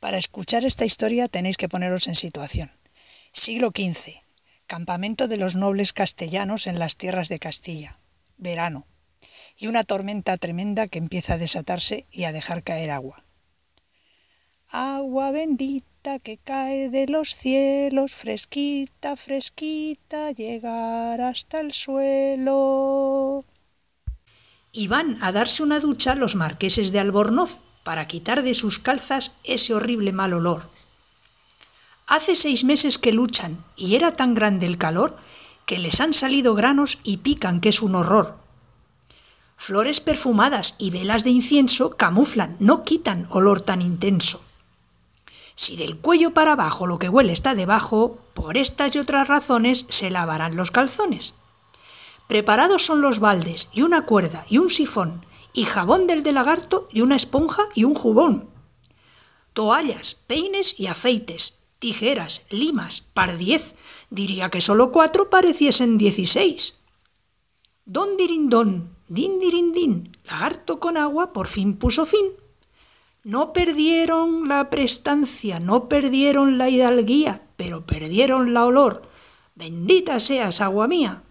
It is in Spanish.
Para escuchar esta historia tenéis que poneros en situación. Siglo XV. Campamento de los nobles castellanos en las tierras de Castilla. Verano. Y una tormenta tremenda que empieza a desatarse y a dejar caer agua. Agua bendita que cae de los cielos, fresquita, fresquita, llegar hasta el suelo. Y van a darse una ducha los marqueses de Albornoz, para quitar de sus calzas ese horrible mal olor. Hace seis meses que luchan y era tan grande el calor que les han salido granos y pican, que es un horror. Flores perfumadas y velas de incienso camuflan, no quitan olor tan intenso. Si del cuello para abajo lo que huele está debajo, por estas y otras razones se lavarán los calzones. Preparados son los baldes y una cuerda y un sifón y jabón del de lagarto y una esponja y un jubón. Toallas, peines y afeites, tijeras, limas, par diez. Diría que solo cuatro pareciesen dieciséis. Don dirindón, din dirindín, lagarto con agua por fin puso fin. No perdieron la prestancia, no perdieron la hidalguía, pero perdieron la olor. Bendita seas, agua mía.